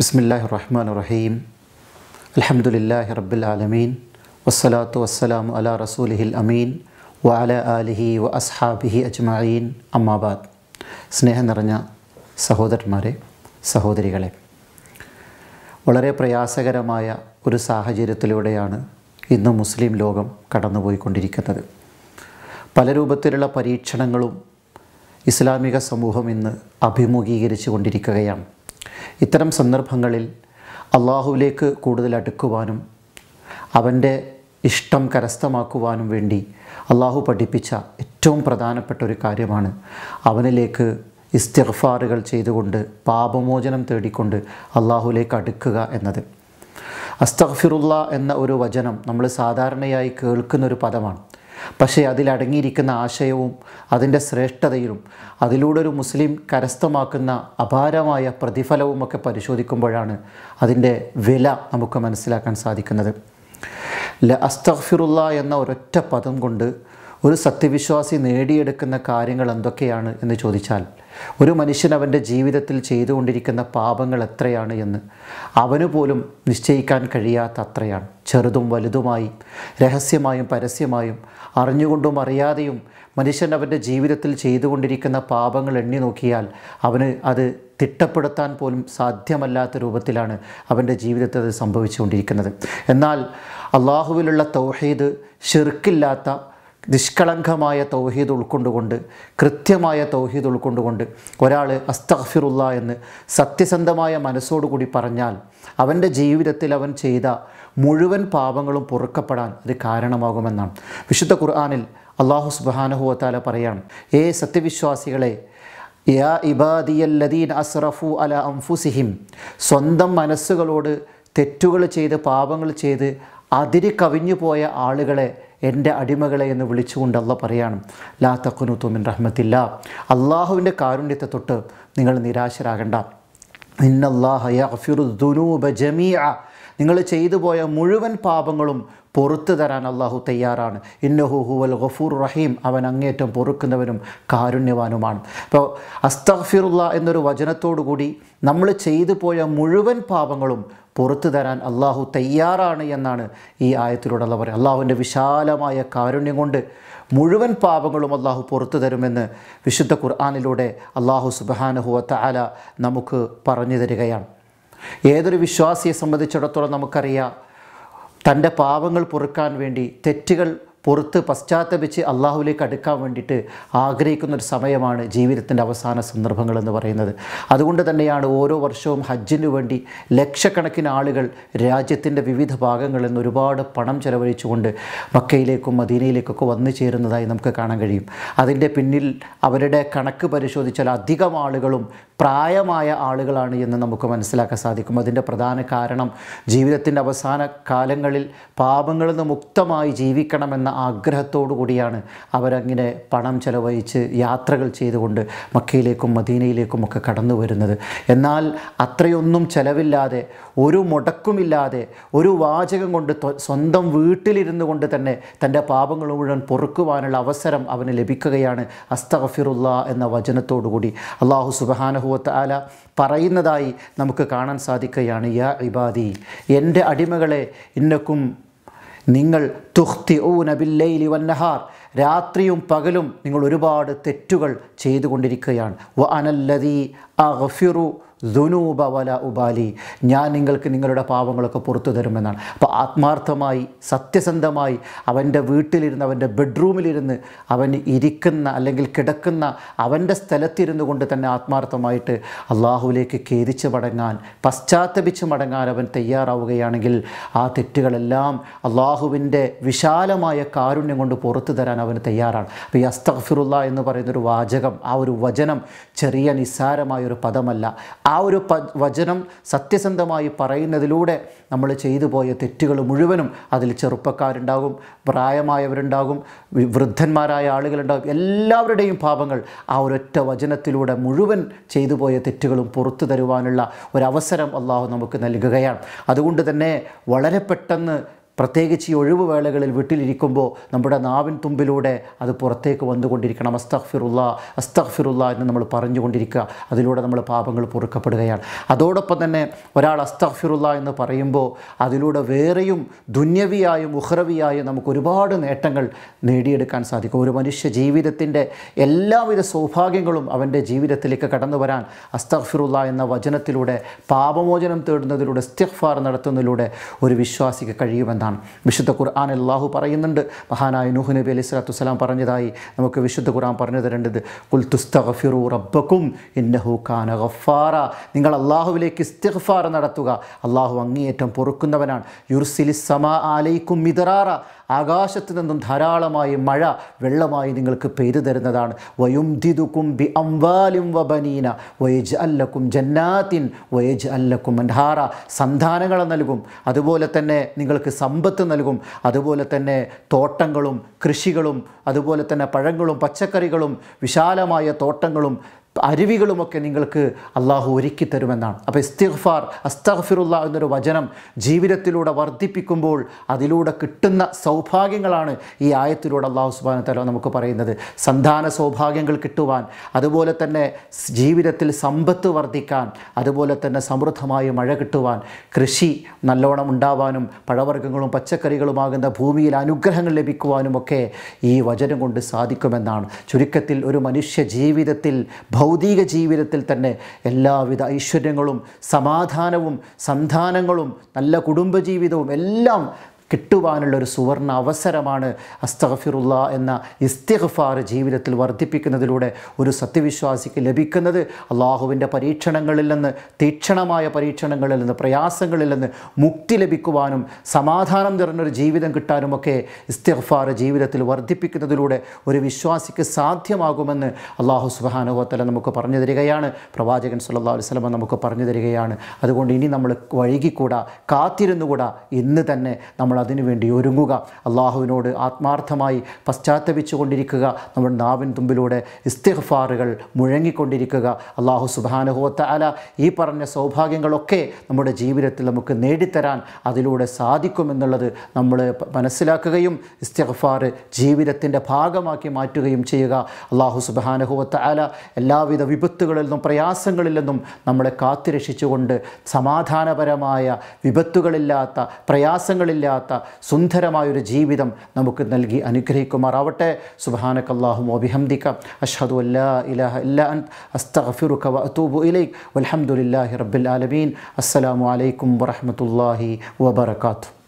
ബിസ്മില്ലാഹി റഹ്മാൻ റഹീം അലഹമുല്ലാഹി റബ്ബിൽ ആലമീൻ വസ്സലാത്തു വസ്സലാം അല റസൂലിഹിൽ അമീൻ വഅല ആലിഹി വ അസ്ഹാബിഹി അജ്മഈൻ അമ്മാബാദ് സ്നേഹം നിറഞ്ഞ സഹോദരന്മാരെ സഹോദരികളെ വളരെ പ്രയാസകരമായ ഒരു സാഹചര്യത്തിലൂടെയാണ് ഇന്ന് മുസ്ലിം ലോകം കടന്നുപോയിക്കൊണ്ടിരിക്കുന്നത് പല രൂപത്തിലുള്ള പരീക്ഷണങ്ങളും ഇസ്ലാമിക സമൂഹം ഇന്ന് അഭിമുഖീകരിച്ചു കൊണ്ടിരിക്കുകയാണ് ഇത്തരം സന്ദർഭങ്ങളിൽ അള്ളാഹുവിലേക്ക് കൂടുതൽ അടുക്കുവാനും അവൻ്റെ ഇഷ്ടം കരസ്ഥമാക്കുവാനും വേണ്ടി അള്ളാഹു പഠിപ്പിച്ച ഏറ്റവും പ്രധാനപ്പെട്ട ഒരു കാര്യമാണ് അവനിലേക്ക് ഇസ്തിഫാറുകൾ ചെയ്തുകൊണ്ട് പാപമോചനം തേടിക്കൊണ്ട് അള്ളാഹുലേക്ക് അടുക്കുക എന്നത് അസ്തഫിറുള്ള എന്ന ഒരു വചനം നമ്മൾ സാധാരണയായി കേൾക്കുന്നൊരു പദമാണ് പക്ഷേ അതിലടങ്ങിയിരിക്കുന്ന ആശയവും അതിൻ്റെ ശ്രേഷ്ഠതയിലും അതിലൂടെ ഒരു മുസ്ലിം കരസ്ഥമാക്കുന്ന അപാരമായ പ്രതിഫലവുമൊക്കെ പരിശോധിക്കുമ്പോഴാണ് അതിൻ്റെ വില നമുക്ക് മനസ്സിലാക്കാൻ സാധിക്കുന്നത് ല അസ്തഫിറുള്ള എന്ന ഒരൊറ്റ പദം കൊണ്ട് ഒരു സത്യവിശ്വാസി നേടിയെടുക്കുന്ന കാര്യങ്ങൾ എന്തൊക്കെയാണ് എന്ന് ചോദിച്ചാൽ ഒരു മനുഷ്യൻ അവൻ്റെ ജീവിതത്തിൽ ചെയ്തുകൊണ്ടിരിക്കുന്ന പാപങ്ങൾ എത്രയാണ് എന്ന് അവനു പോലും നിശ്ചയിക്കാൻ കഴിയാത്ത അത്രയാണ് ചെറുതും വലുതുമായി രഹസ്യമായും പരസ്യമായും അറിഞ്ഞുകൊണ്ടും അറിയാതെയും മനുഷ്യൻ അവൻ്റെ ജീവിതത്തിൽ ചെയ്തുകൊണ്ടിരിക്കുന്ന പാപങ്ങൾ എണ്ണി നോക്കിയാൽ അവന് അത് തിട്ടപ്പെടുത്താൻ പോലും സാധ്യമല്ലാത്ത രൂപത്തിലാണ് അവൻ്റെ ജീവിതത്തിൽ അത് സംഭവിച്ചുകൊണ്ടിരിക്കുന്നത് എന്നാൽ അള്ളാഹുവിലുള്ള തൗഹീദ് ഷിർക്കില്ലാത്ത നിഷ്കളങ്കമായ തൗഹീദ് ഉൾക്കൊണ്ടുകൊണ്ട് കൃത്യമായ തൗഹീദ് ഉൾക്കൊണ്ടുകൊണ്ട് ഒരാൾ അസ്തഫിറുള്ള എന്ന് സത്യസന്ധമായ മനസ്സോടുകൂടി പറഞ്ഞാൽ അവൻ്റെ ജീവിതത്തിൽ അവൻ ചെയ്ത മുഴുവൻ പാപങ്ങളും പൊറുക്കപ്പെടാൻ ഒരു കാരണമാകുമെന്നാണ് വിശുദ്ധ ഖുർആാനിൽ അള്ളാഹു സുബാനഹുവത്താല പറയാണ് ഏ സത്യവിശ്വാസികളെ യാ ഇബാദിയല്ലദീൻ അസ്റഫു അല അംഫുസിഹിം സ്വന്തം മനസ്സുകളോട് തെറ്റുകൾ ചെയ്ത് പാപങ്ങൾ ചെയ്ത് അതിരി കവിഞ്ഞു പോയ ആളുകളെ എൻ്റെ അടിമകളെ എന്ന് വിളിച്ചുകൊണ്ട് അല്ല പറയാണ് ലാ തക്കുനു തുമിൻ റഹ്മത്തില്ല അള്ളാഹുവിൻ്റെ കാരുണ്യത്തെ തൊട്ട് നിങ്ങൾ നിരാശരാകണ്ട ഇന്നല്ലാഹ യഗ്ഫിറു ദുനൂബ ജമീഅ നിങ്ങൾ ചെയ്തു പോയ മുഴുവൻ പാപങ്ങളും പുറത്തു തരാൻ അള്ളാഹു തയ്യാറാണ് ഇന്നഹു ഹുവൽ ഗഫൂർ റഹീം അവൻ അങ്ങേറ്റം പൊറുക്കുന്നവനും കാരുണ്യവാനുമാണ് അപ്പോൾ അസ്തഫിറുള്ള എന്നൊരു വചനത്തോടു കൂടി നമ്മൾ ചെയ്തു പോയ മുഴുവൻ പാപങ്ങളും പുറത്തു തരാൻ അള്ളാഹു തയ്യാറാണ് എന്നാണ് ഈ ആയത്തിലൂടെയുള്ള പറയുക അള്ളാഹുവിൻ്റെ വിശാലമായ കാരുണ്യം കൊണ്ട് മുഴുവൻ പാപങ്ങളും അള്ളാഹു പുറത്തു തരുമെന്ന് വിശുദ്ധ ഖുർആാനിലൂടെ അള്ളാഹു സുബാനഹുവ തആല നമുക്ക് പറഞ്ഞു തരികയാണ് ഏതൊരു വിശ്വാസിയെ സംബന്ധിച്ചിടത്തോളം നമുക്കറിയാം തൻ്റെ പാപങ്ങൾ പൊറുക്കാൻ വേണ്ടി തെറ്റുകൾ പുറത്ത് പശ്ചാത്തപിച്ച് അള്ളാഹുലേക്ക് അടുക്കാൻ വേണ്ടിയിട്ട് ആഗ്രഹിക്കുന്ന ഒരു സമയമാണ് ജീവിതത്തിൻ്റെ അവസാന സന്ദർഭങ്ങൾ എന്ന് പറയുന്നത് അതുകൊണ്ട് തന്നെയാണ് ഓരോ വർഷവും ഹജ്ജിനു വേണ്ടി ലക്ഷക്കണക്കിന് ആളുകൾ രാജ്യത്തിൻ്റെ വിവിധ ഭാഗങ്ങളിൽ നിന്ന് ഒരുപാട് പണം ചെലവഴിച്ചുകൊണ്ട് മക്കയിലേക്കും മദീനയിലേക്കൊക്കെ വന്നു ചേരുന്നതായി നമുക്ക് കാണാൻ കഴിയും അതിൻ്റെ പിന്നിൽ അവരുടെ കണക്ക് പരിശോധിച്ചാൽ അധികം ആളുകളും പ്രായമായ ആളുകളാണ് എന്ന് നമുക്ക് മനസ്സിലാക്കാൻ സാധിക്കും അതിൻ്റെ പ്രധാന കാരണം ജീവിതത്തിൻ്റെ അവസാന കാലങ്ങളിൽ പാപങ്ങളിൽ നിന്ന് മുക്തമായി ജീവിക്കണമെന്ന ആഗ്രഹത്തോടു കൂടിയാണ് അവരങ്ങനെ പണം ചെലവഴിച്ച് യാത്രകൾ ചെയ്തുകൊണ്ട് മക്കയിലേക്കും മദീനയിലേക്കും ഒക്കെ കടന്നു വരുന്നത് എന്നാൽ അത്രയൊന്നും ചെലവില്ലാതെ ഒരു മുടക്കുമില്ലാതെ ഒരു വാചകം കൊണ്ട് സ്വന്തം വീട്ടിലിരുന്നു കൊണ്ട് തന്നെ തൻ്റെ പാപങ്ങൾ മുഴുവൻ പൊറുക്കുവാനുള്ള അവസരം അവന് ലഭിക്കുകയാണ് അസ്തഫിറുല്ല എന്ന വചനത്തോടുകൂടി അള്ളാഹു സുബാനഹു സുബാനഹുവത്താല പറയുന്നതായി നമുക്ക് കാണാൻ സാധിക്കുകയാണ് യാ ഇബാദി എൻ്റെ അടിമകളെ ഇന്നക്കും നിങ്ങൾ തുഹ്തി ഊ നബില്ലൈലി വന്നഹാർ രാത്രിയും പകലും നിങ്ങൾ ഒരുപാട് തെറ്റുകൾ ചെയ്തുകൊണ്ടിരിക്കുകയാണ് വ അനല്ലതി അഫിറു ദുനൂബ വല ഉപാലി ഞാൻ നിങ്ങൾക്ക് നിങ്ങളുടെ പാവങ്ങളൊക്കെ പുറത്തു തരുമെന്നാണ് അപ്പോൾ ആത്മാർത്ഥമായി സത്യസന്ധമായി അവൻ്റെ വീട്ടിലിരുന്ന് അവൻ്റെ ബെഡ്റൂമിലിരുന്ന് അവൻ ഇരിക്കുന്ന അല്ലെങ്കിൽ കിടക്കുന്ന അവൻ്റെ സ്ഥലത്തിരുന്നു കൊണ്ട് തന്നെ ആത്മാർത്ഥമായിട്ട് അള്ളാഹുവിലേക്ക് ഖേദിച്ച് മടങ്ങാൻ പശ്ചാത്തപിച്ച് മടങ്ങാൻ അവൻ തയ്യാറാവുകയാണെങ്കിൽ ആ തെറ്റുകളെല്ലാം അള്ളാഹുവിൻ്റെ വിശാലമായ കാരുണ്യം കൊണ്ട് പുറത്തു തരാൻ അവന് തയ്യാറാണ് അപ്പോൾ ഈ അസ്തഫിറുള്ള എന്ന് പറയുന്നൊരു വാചകം ആ ഒരു വചനം ചെറിയ നിസ്സാരമായൊരു പദമല്ല ആ ഒരു വചനം സത്യസന്ധമായി പറയുന്നതിലൂടെ നമ്മൾ ചെയ്തു പോയ തെറ്റുകൾ മുഴുവനും അതിൽ ചെറുപ്പക്കാരുണ്ടാകും പ്രായമായവരുണ്ടാകും വൃദ്ധന്മാരായ ആളുകളുണ്ടാകും എല്ലാവരുടെയും പാപങ്ങൾ ആ ഒരൊറ്റ വചനത്തിലൂടെ മുഴുവൻ ചെയ്തു പോയ തെറ്റുകളും പുറത്തു തരുവാനുള്ള ഒരവസരം അള്ളാഹു നമുക്ക് നൽകുകയാണ് അതുകൊണ്ട് തന്നെ വളരെ പെട്ടെന്ന് പ്രത്യേകിച്ച് ഈ ഒഴിവ് വേളകളിൽ വീട്ടിലിരിക്കുമ്പോൾ നമ്മുടെ നാവിൻ തുമ്പിലൂടെ അത് പുറത്തേക്ക് വന്നുകൊണ്ടിരിക്കണം അസ്തഖ്ഫിറുല്ല അസ്തഖ്ഫിറുല്ല എന്ന് നമ്മൾ പറഞ്ഞുകൊണ്ടിരിക്കുക അതിലൂടെ നമ്മൾ പാപങ്ങൾ പൊറുക്കപ്പെടുകയാണ് അതോടൊപ്പം തന്നെ ഒരാൾ അസ്തഖ്ഫിറുല്ല എന്ന് പറയുമ്പോൾ അതിലൂടെ വേറെയും ദുന്യവിയായും ഉഹ്റവിയായും നമുക്ക് ഒരുപാട് നേട്ടങ്ങൾ നേടിയെടുക്കാൻ സാധിക്കും ഒരു മനുഷ്യ ജീവിതത്തിൻ്റെ എല്ലാവിധ സൗഭാഗ്യങ്ങളും അവൻ്റെ ജീവിതത്തിലേക്ക് കടന്നു വരാൻ അസ്തഖ്ഫിറുല്ല എന്ന വചനത്തിലൂടെ പാപമോചനം തേടുന്നതിലൂടെ സ്തിഖ്ഫാർ നടത്തുന്നതിലൂടെ ഒരു വിശ്വാസിക്ക് കഴിയുമെന്നാണ് കാണാം വിശുദ്ധ ഖുർആൻ അള്ളാഹു പറയുന്നുണ്ട് മഹാനായ നൂഹ് നബി അലൈഹി സ്വലാത്തു വസ്സലാം പറഞ്ഞതായി നമുക്ക് വിശുദ്ധ ഖുർആൻ പറഞ്ഞു തരേണ്ടത് കുൽത്തുസ്തഫിറു റബ്ബക്കും ഇന്നഹു ഖാന ഗഫാറ നിങ്ങൾ അള്ളാഹുവിലേക്ക് ഇസ്തിഗ്ഫാർ നടത്തുക അള്ളാഹു അങ്ങേയറ്റം പൊറുക്കുന്നവനാണ് യുർസിലി സമാ ആലയിക്കും മിതറാറ ആകാശത്തു നിന്നും ധാരാളമായി മഴ വെള്ളമായി നിങ്ങൾക്ക് പെയ്തു തരുന്നതാണ് വയുംദിദുക്കും ബി അംവാലും വബനീന വയജ് അല്ലക്കും ജന്നാത്തിൻ വയജ് അല്ലക്കും അൻഹാറ സന്താനങ്ങളെ നൽകും അതുപോലെ തന്നെ നിങ്ങൾക്ക് സം സമ്പത്ത് നൽകും അതുപോലെ തന്നെ തോട്ടങ്ങളും കൃഷികളും അതുപോലെ തന്നെ പഴങ്ങളും പച്ചക്കറികളും വിശാലമായ തോട്ടങ്ങളും അരുവികളുമൊക്കെ നിങ്ങൾക്ക് അള്ളാഹു ഒരുക്കി തരുമെന്നാണ് അപ്പോൾ ഇസ്തിഗ്ഫാർ അസ്തഫിറുള്ള എന്നൊരു വചനം ജീവിതത്തിലൂടെ വർദ്ധിപ്പിക്കുമ്പോൾ അതിലൂടെ കിട്ടുന്ന സൗഭാഗ്യങ്ങളാണ് ഈ ആയത്തിലൂടെ അള്ളാഹു സുബാന തല നമുക്ക് പറയുന്നത് സന്താന സൗഭാഗ്യങ്ങൾ കിട്ടുവാൻ അതുപോലെ തന്നെ ജീവിതത്തിൽ സമ്പത്ത് വർദ്ധിക്കാൻ അതുപോലെ തന്നെ സമൃദ്ധമായ മഴ കിട്ടുവാൻ കൃഷി നല്ലോണം ഉണ്ടാവാനും പഴവർഗ്ഗങ്ങളും പച്ചക്കറികളുമാകുന്ന ഭൂമിയിൽ അനുഗ്രഹങ്ങൾ ലഭിക്കുവാനുമൊക്കെ ഈ വചനം കൊണ്ട് സാധിക്കുമെന്നാണ് ചുരുക്കത്തിൽ ഒരു മനുഷ്യ ജീവിതത്തിൽ ഭൗതിക ജീവിതത്തിൽ തന്നെ എല്ലാവിധ ഐശ്വര്യങ്ങളും സമാധാനവും സന്താനങ്ങളും നല്ല കുടുംബജീവിതവും എല്ലാം കിട്ടുവാനുള്ളൊരു സുവർണ അവസരമാണ് അസ്തഗഫിറുള്ള എന്ന ഇസ്തിഗ്ഫാർ ജീവിതത്തിൽ വർദ്ധിപ്പിക്കുന്നതിലൂടെ ഒരു സത്യവിശ്വാസിക്ക് ലഭിക്കുന്നത് അള്ളാഹുവിൻ്റെ പരീക്ഷണങ്ങളിൽ നിന്ന് തീക്ഷണമായ പരീക്ഷണങ്ങളിൽ നിന്ന് പ്രയാസങ്ങളിൽ നിന്ന് മുക്തി ലഭിക്കുവാനും സമാധാനം നിറഞ്ഞൊരു ജീവിതം കിട്ടാനുമൊക്കെ ഇസ്തിഗ്ഫാർ ജീവിതത്തിൽ വർദ്ധിപ്പിക്കുന്നതിലൂടെ ഒരു വിശ്വാസിക്ക് സാധ്യമാകുമെന്ന് അള്ളാഹു സുബാനുഭവത്തല നമുക്ക് പറഞ്ഞു തരികയാണ് പ്രവാചകൻ സല്ലാ വസ്ലമ നമുക്ക് പറഞ്ഞു തരികയാണ് അതുകൊണ്ട് ഇനി നമ്മൾ വഴുകിക്കൂടാ കാത്തിരുന്നുകൂടാ ഇന്ന് തന്നെ നമ്മൾ അതിനുവേണ്ടി ഒരുങ്ങുക അള്ളാഹുവിനോട് ആത്മാർത്ഥമായി പശ്ചാത്തപിച്ചു കൊണ്ടിരിക്കുക നമ്മുടെ നാവിൻ തുമ്പിലൂടെ ഇസ്തിഹ്ഫാറുകൾ മുഴങ്ങിക്കൊണ്ടിരിക്കുക അള്ളാഹു സുബാനുഹോത്ത അല ഈ പറഞ്ഞ സൗഭാഗ്യങ്ങളൊക്കെ നമ്മുടെ ജീവിതത്തിൽ നമുക്ക് നേടിത്തരാൻ അതിലൂടെ സാധിക്കുമെന്നുള്ളത് നമ്മൾ മനസ്സിലാക്കുകയും ഇസ്തിഹ്ഫാർ ജീവിതത്തിൻ്റെ ഭാഗമാക്കി മാറ്റുകയും ചെയ്യുക അള്ളാഹു സുബാനുഹോത്ത അല എല്ലാവിധ വിപത്തുകളിൽ നിന്നും പ്രയാസങ്ങളിൽ നിന്നും നമ്മളെ കാത്തുരക്ഷിച്ചുകൊണ്ട് സമാധാനപരമായ വിപത്തുകളില്ലാത്ത പ്രയാസങ്ങളില്ലാത്ത ഇല്ലാത്ത സുന്ദരമായൊരു ജീവിതം നമുക്ക് നൽകി അനുഗ്രഹിക്കുമാറാവട്ടെ സുബാനക്കല്ലാഹും ഒബിഹംദിക്ക അഷ്ഹദു അല്ലാ ഇലാഹ ഇല്ലാ അൻ അസ്തഫിറുക്ക വഅത്തൂബു ഇലൈക് വൽഹംദുലില്ലാഹി റബ്ബിൽ ആലമീൻ അസ്സലാമു അലൈക്കും വറഹ്മത്തുള്ളാഹി വബറകാതുഹു